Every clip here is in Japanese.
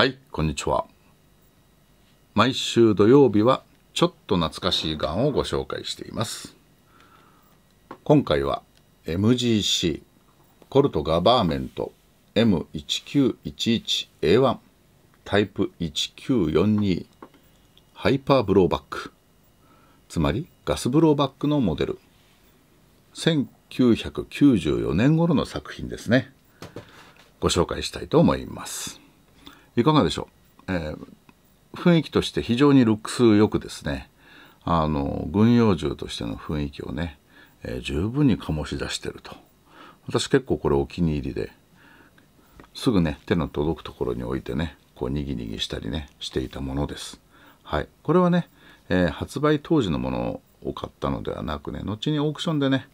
はい、こんにちは。毎週土曜日はちょっと懐かしいがんをご紹介しています。今回は MGC コルトガバーメント M1911A1 タイプ1942ハイパーブローバックつまりガスブローバックのモデル1994年頃の作品ですねご紹介したいと思います。いかがでしょう、えー、雰囲気として非常にルックスよくですねあの軍用銃としての雰囲気をね、えー、十分に醸し出してると私結構これお気に入りですぐね手の届くところに置いてねこうにぎにぎしたりねしていたものですはいこれはね、えー、発売当時のものを買ったのではなくね後にオークションでね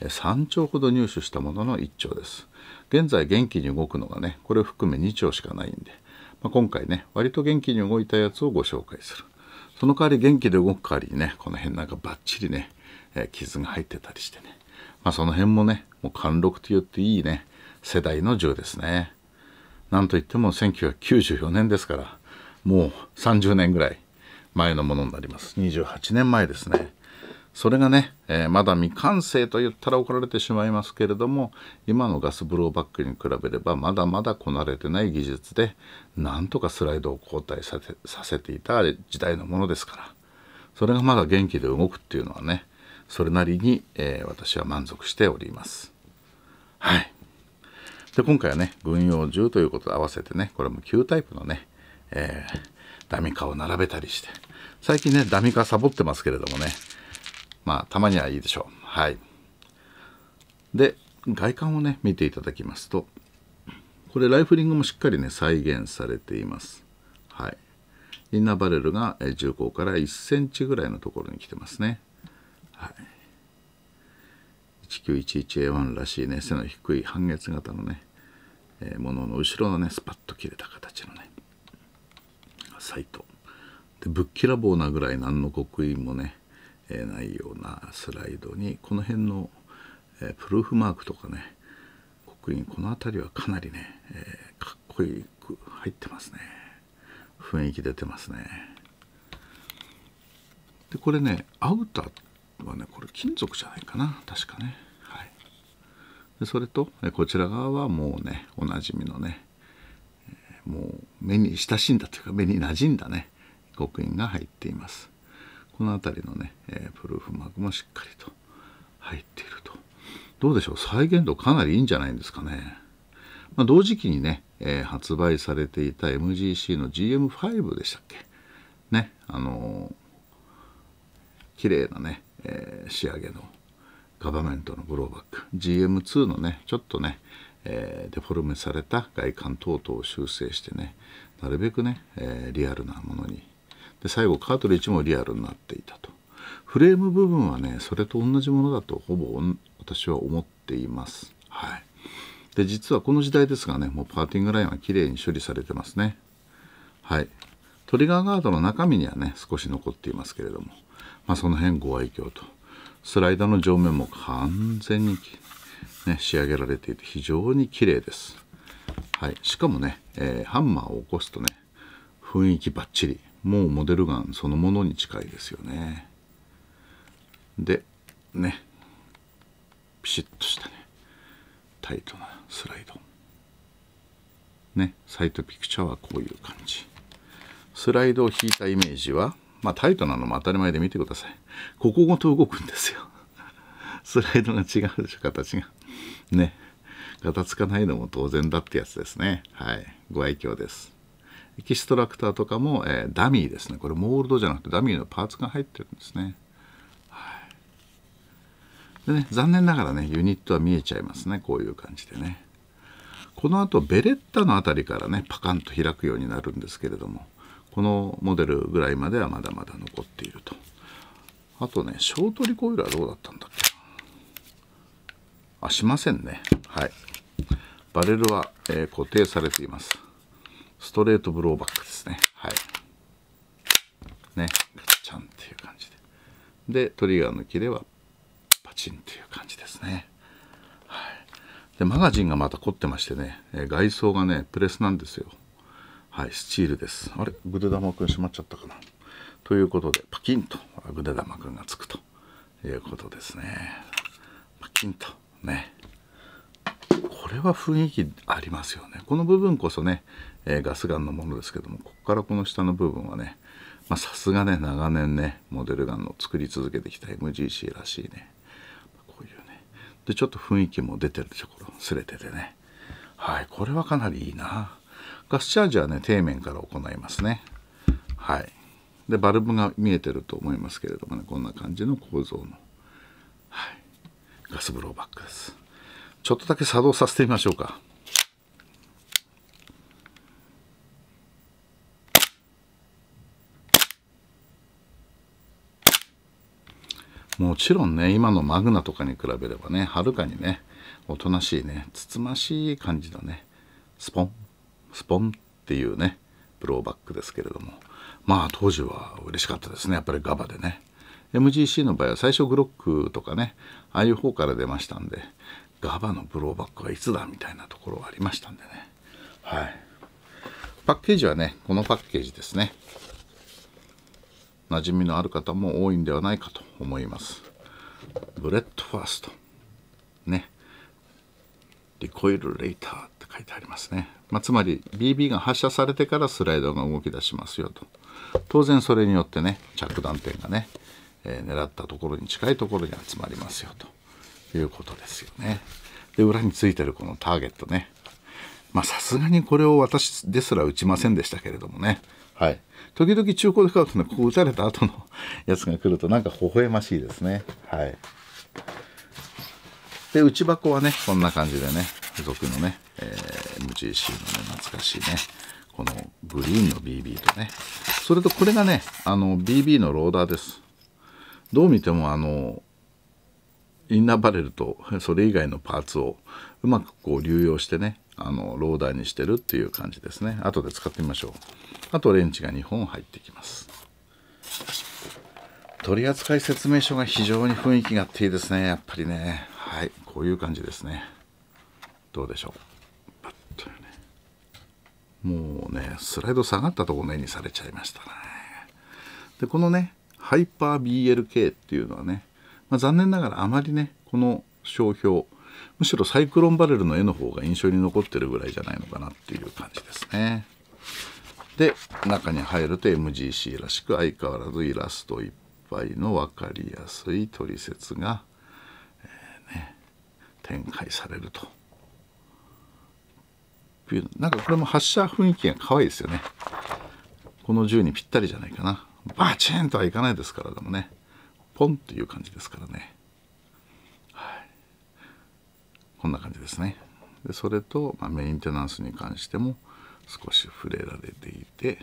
3丁ほど入手したものの1丁です現在元気に動くのがねこれを含め2丁しかないんでまあ、今回ね、割と元気に動いたやつをご紹介する。その代わり元気で動く代わりにね、この辺なんかバッチリね、えー、傷が入ってたりしてね。まあその辺もね、もう貫禄と言っていいね、世代の銃ですね。なんといっても1994年ですから、もう30年ぐらい前のものになります。28年前ですね。それがね、えー、まだ未完成と言ったら怒られてしまいますけれども今のガスブローバックに比べればまだまだこなれてない技術でなんとかスライドを交代させていた時代のものですからそれがまだ元気で動くっていうのはねそれなりに、えー、私は満足しております。はいで今回はね軍用銃ということと合わせてねこれも旧タイプのね、えー、ダミカを並べたりして最近ねダミカサボってますけれどもねまあ、たまにはいいでしょう。はい。で、外観をね、見ていただきますと、これライフリングもしっかりね、再現されています。はい。インナーバレルが銃口から1センチぐらいのところに来てますね。はい。1911A1 らしいね、背の低い半月型のね、えー、ものの後ろのね、スパッと切れた形のね、サイト。で、ぶっきらぼうなぐらい何の刻印もね、えないようなスライドにこの辺の、えプルーフマークとかね刻印この辺りはかなりね、えかっこよく入ってますね雰囲気出てますねでこれねアウターはねこれ金属じゃないかな確かねはいでそれとこちら側はもうねおなじみのねもう目に親しんだというか目に馴染んだね刻印が入っていますこの辺りのね、えー、プルーフ膜もしっかりと入っていると。どうでしょう再現度かなりいいんじゃないんですかね。まあ、同時期にね、えー、発売されていた MGC の GM5 でしたっけね、あのー、綺麗なね、えー、仕上げのガバメントのブローバック GM2 のねちょっとね、えー、デフォルメされた外観等々を修正してねなるべくね、えー、リアルなものにで最後カートリッジもリアルになっていたとフレーム部分はねそれと同じものだとほぼ私は思っていますはいで実はこの時代ですがねもうパーティングラインは綺麗に処理されてますねはいトリガーガードの中身にはね少し残っていますけれどもまあその辺ご愛嬌とスライダーの上面も完全に、ね、仕上げられていて非常に綺麗です、はい、しかもね、えー、ハンマーを起こすとね雰囲気バッチリもうモデルガンそのものに近いですよねでねピシッとしたねタイトなスライドねサイトピクチャーはこういう感じスライドを引いたイメージはまあタイトなのも当たり前で見てくださいここごと動くんですよ スライドが違うでしょ形がねガタつかないのも当然だってやつですねはいご愛嬌ですエキストラクターとかも、えー、ダミーですねこれモールドじゃなくてダミーのパーツが入ってるんですね,、はい、でね残念ながらねユニットは見えちゃいますねこういう感じでねこのあとベレッタの辺りからねパカンと開くようになるんですけれどもこのモデルぐらいまではまだまだ残っているとあとねショートリコイルはどうだったんだっけあしませんねはいバレルは、えー、固定されていますストレートブローバックですね。はい。ね、ガゃチャンっていう感じで。で、トリガーの切れはパチンっていう感じですね。はい。で、マガジンがまた凝ってましてね、え外装がね、プレスなんですよ。はい、スチールです。あれグデ玉くん閉まっちゃったかな。ということで、パキンとグデ玉くんがつくということですね。パキンとね。れは雰囲気ありますよねこの部分こそね、えー、ガスガンのものですけどもここからこの下の部分はねさすがね長年ねモデルガンの作り続けてきた MGC らしいねこういうねでちょっと雰囲気も出てるところすれててねはいこれはかなりいいなガスチャージはね底面から行いますねはいでバルブが見えてると思いますけれどもねこんな感じの構造の、はい、ガスブローバックですちょっとだけ作動させてみましょうか。もちろんね、今のマグナとかに比べればね、はるかにね、おとなしいね、つつましい感じのね、スポン、スポンっていうね、ブローバックですけれども、まあ当時は嬉しかったですね、やっぱりガバでね。MGC の場合は最初グロックとかね、ああいう方から出ましたんで、ガバのブローバックはいつだみたいなところはありましたんでね。はい。パッケージはね、このパッケージですね。馴染みのある方も多いんではないかと思います。ブレッドファースト。ね。リコイルレーターって書いてありますね。まあ、つまり BB が発射されてからスライドが動き出しますよと。当然それによってね、着弾点がね、えー、狙ったところに近いところに集まりますよと。いうことですよね。で裏についてるこのターゲットねまあさすがにこれを私ですら打ちませんでしたけれどもねはい時々中古で買うとねこう打たれた後のやつが来るとなんか微笑ましいですねはいで内箱はねこんな感じでね付属のね、えー、MGC のね懐かしいねこのグリーンの BB とねそれとこれがねあの BB のローダーですどう見てもあのインナーバレルとそれ以外のパーツをうまくこう流用してねあのローダーにしてるっていう感じですね後で使ってみましょうあとレンチが2本入ってきます取扱説明書が非常に雰囲気があっていいですねやっぱりねはいこういう感じですねどうでしょう、ね、もうねスライド下がったとこねにされちゃいましたねでこのねハイパー BLK っていうのはねまあ、残念ながらあまりねこの商標むしろサイクロンバレルの絵の方が印象に残ってるぐらいじゃないのかなっていう感じですね。で中に入ると MGC らしく相変わらずイラストいっぱいの分かりやすい取説が、えー、ね、展開されると。なんかこれも発射雰囲気が可愛いですよね。この銃にぴったりじゃないかな。バチンとはいかないですからでもね。ポンっていう感じですからね、はい、こんな感じですねでそれと、まあ、メンテナンスに関しても少し触れられていて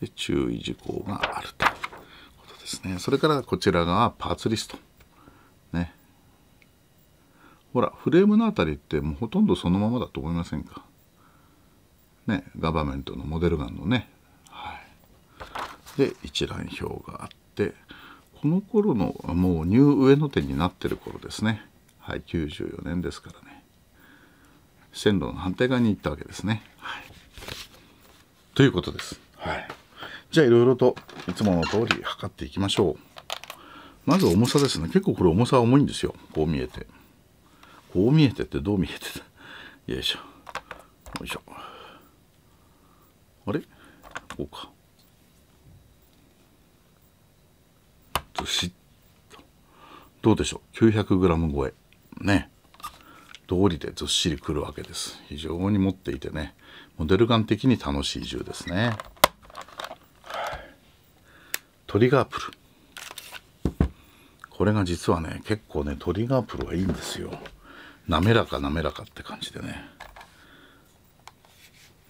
で注意事項があるということですねそれからこちらがパーツリストねほらフレームのあたりってもうほとんどそのままだと思いませんかねガバメントのモデルガンのね、はい、で一覧表があってこの頃のもうニュー上野店になってる頃ですねはい94年ですからね線路の反対側に行ったわけですね、はい、ということですはいじゃあいろいろといつもの通り測っていきましょうまず重さですね結構これ重さ重いんですよこう見えてこう見えてってどう見えてたよいしょよいしょあれこうかとしどうでしょう 900g 超えね通りでずっしりくるわけです非常に持っていてねモデルガン的に楽しい銃ですねトリガープルこれが実はね結構ねトリガープルはいいんですよ滑らか滑らかって感じでね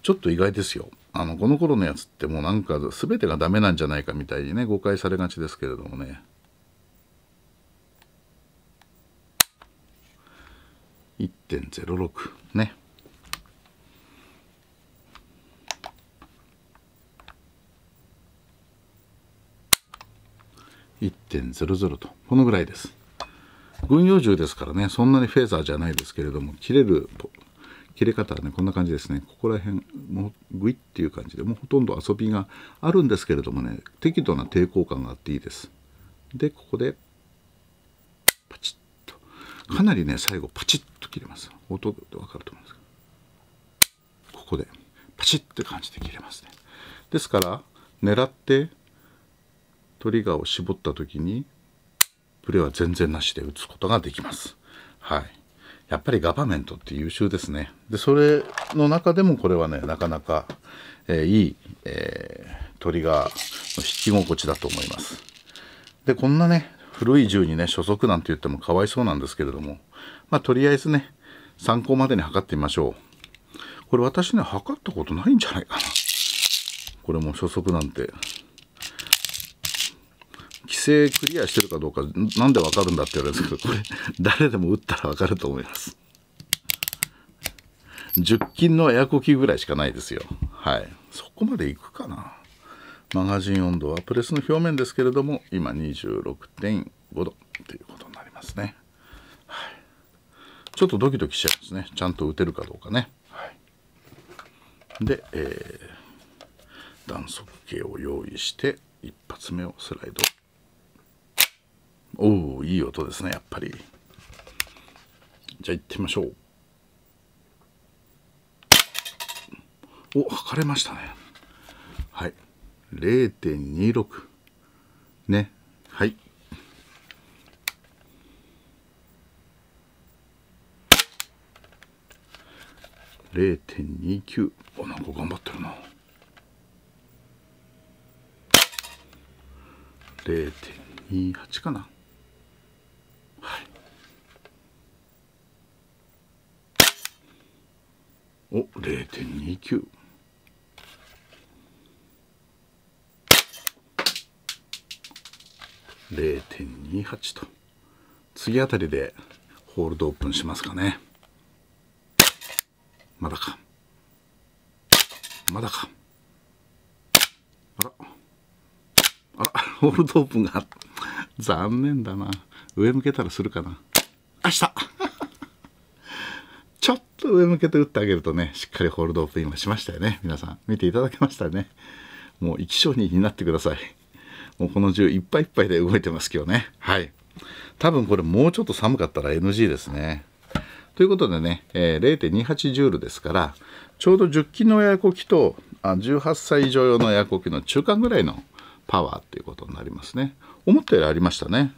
ちょっと意外ですよあのこの頃のやつってもうなんか全てがダメなんじゃないかみたいにね誤解されがちですけれどもね1.06ね1.00とこのぐらいです軍用銃ですからねそんなにフェーザーじゃないですけれども切れる切れ方はねこんな感じですねここら辺もうグイっていう感じでもうほとんど遊びがあるんですけれどもね適度な抵抗感があっていいですでここでパチッとかなりね最後パチッと切れます音で分かると思うんですけどここでパチッって感じで切れますねですから狙ってトリガーを絞った時にプレーは全然なしで打つことができますはいやっぱりガバメントって優秀ですねでそれの中でもこれはねなかなか、えー、いい、えー、トリガーの引き心地だと思いますでこんなね古い銃にね初速なんて言ってもかわいそうなんですけれどもまあとりあえずね参考までに測ってみましょうこれ私ね測ったことないんじゃないかなこれも初速なんて制クリアしてるかどうか何でわかるんだって言われるんですけどこれ誰でも打ったらわかると思います10金のエアコキぐらいしかないですよはいそこまでいくかなマガジン温度はプレスの表面ですけれども今26.5度ということになりますね、はい、ちょっとドキドキしちゃいますねちゃんと打てるかどうかね、はい、で、えー、弾速計を用意して1発目をスライドおおいい音ですねやっぱりじゃあ行ってみましょうお測れましたねはい0.26ねはい0.29おなんか頑張ってるな0.28かなお0.29。0.28と次あたりでホールドオープンしますかねまだかまだかあらあらホールドオープンが残念だな上向けたらするかな明日ちょっと上向けて打ってあげるとね、しっかりホールドオープン今しましたよね。皆さん、見ていただけましたね。もう生き証人になってください。もうこの銃いっぱいいっぱいで動いてますけどね。はい。多分これもうちょっと寒かったら NG ですね。ということでね、えー、0.28ジュールですから、ちょうど10機のエアコキとあ18歳以上用のエアコキの中間ぐらいのパワーっていうことになりますね。思ったよりありましたね。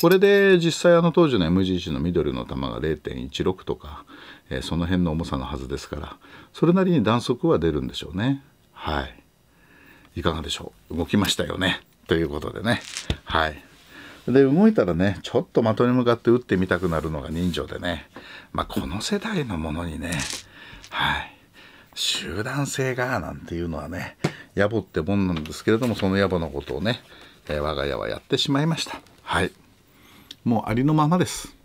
これで実際あの当時の MGC の緑の球が0.16とかえー、その辺の重さのはずですからそれなりに弾速は出るんでしょうねはいいかがでしょう動きましたよねということでねはいで動いたらねちょっと的に向かって打ってみたくなるのが人情でねまあこの世代のものにねはい集団性がなんていうのはね野暮ってもんなんですけれどもその野暮のことをね、えー、我が家はやってしまいましたはいもうありのままです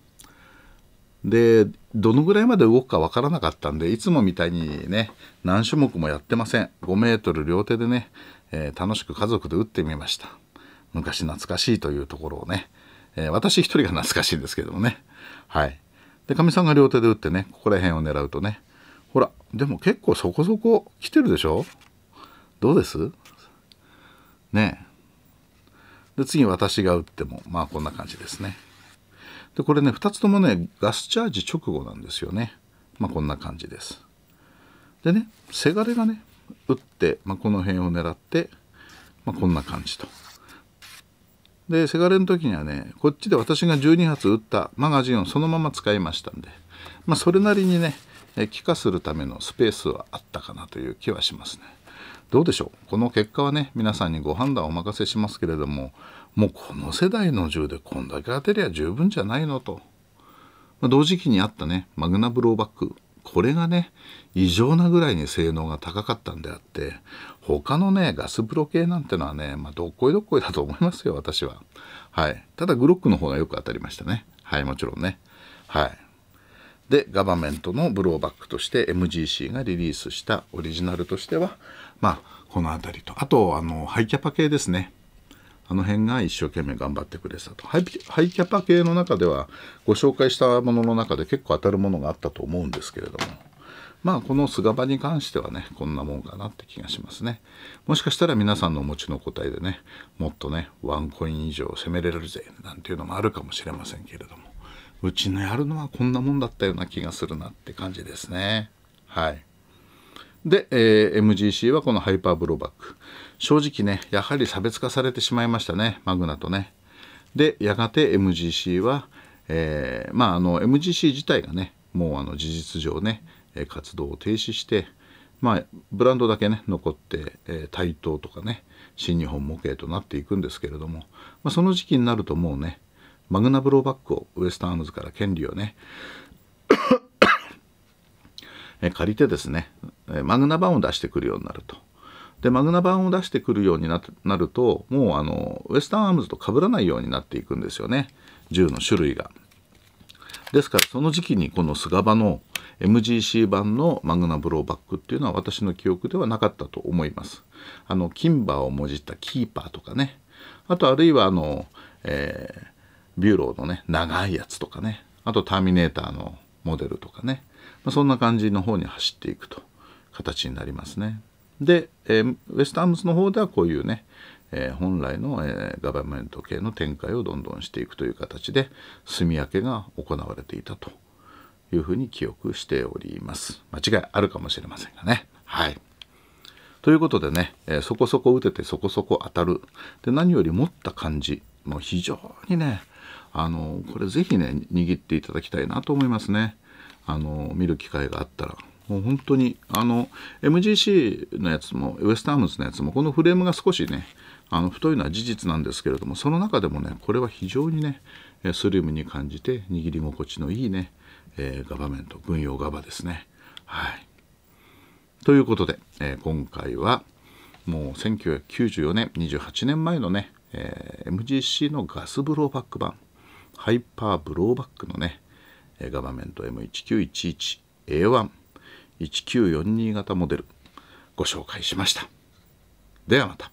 でどのぐらいまで動くか分からなかったんでいつもみたいにね何種目もやってません5メートル両手でね、えー、楽しく家族で打ってみました昔懐かしいというところをね、えー、私一人が懐かしいんですけどもねはいでかみさんが両手で打ってねここら辺を狙うとねほらでも結構そこそこ来てるでしょどうですねで次私が打ってもまあこんな感じですねでこれね2つともねガスチャージ直後なんですよねまあこんな感じですでねせがれがね打って、まあ、この辺を狙って、まあ、こんな感じとでせがれの時にはねこっちで私が12発撃ったマガジンをそのまま使いましたんで、まあ、それなりにね気化するためのスペースはあったかなという気はしますねどうでしょうこの結果はね皆さんにご判断をお任せしますけれどももうこの世代の銃でこんだけ当てりゃ十分じゃないのと、まあ、同時期にあったねマグナブローバックこれがね異常なぐらいに性能が高かったんであって他のねガスプロ系なんてのはね、まあ、どっこいどっこいだと思いますよ私ははいただグロックの方がよく当たりましたねはいもちろんねはいでガバメントのブローバックとして MGC がリリースしたオリジナルとしてはまあこの辺りとあとあのハイキャパ系ですねあの辺が一生懸命頑張ってくれてたとハイキャパ系の中ではご紹介したものの中で結構当たるものがあったと思うんですけれどもまあこの菅場に関してはねこんなもんかなって気がしますねもしかしたら皆さんのお持ちの答えでねもっとねワンコイン以上攻めれるぜなんていうのもあるかもしれませんけれどもうちのやるのはこんなもんだったような気がするなって感じですねはいで、えー、MGC はこのハイパーブローバック正直ね、やはり差別化されてしまいましたね、マグナとね。で、やがて MGC は、えー、まあ、あの、MGC 自体がね、もうあの事実上ね、活動を停止して、まあ、ブランドだけね、残って、えー、台東とかね、新日本模型となっていくんですけれども、まあ、その時期になるともうね、マグナブローバックをウエスタンアームズから権利をね、え借りてですね、マグナ版を出してくるようになると。でマグナ版を出してくるようになるともうあのウエスタンアームズと被らないようになっていくんですよね銃の種類が。ですからその時期にこの菅場の MGC 版のマグナブローバックっていうのは私の記憶ではなかったと思います。あのキンバーをもじったキーパーとかねあとあるいはあの、えー、ビューローのね長いやつとかねあとターミネーターのモデルとかね、まあ、そんな感じの方に走っていくと形になりますね。で、えー、ウェスタームスの方ではこういうね、えー、本来の、えー、ガバメント系の展開をどんどんしていくという形で住み分けが行われていたというふうに記憶しております。間違いあるかもしれませんがね。はい。ということでね、えそこそこ打ててそこそこ当たる。で、何より持った感じも非常にね、あの、これぜひね、握っていただきたいなと思いますね。あの、見る機会があったらもう本当にあの MGC のやつもウエスタームズのやつもこのフレームが少しねあの太いのは事実なんですけれどもその中でもねこれは非常にねスリムに感じて握り心地のいいね、えー、ガバメント軍用ガバですね。はい、ということで、えー、今回はもう1994年28年前のね、えー、MGC のガスブローバック版ハイパーブローバックのねガバメント M1911A1 1942型モデルご紹介しましたではまた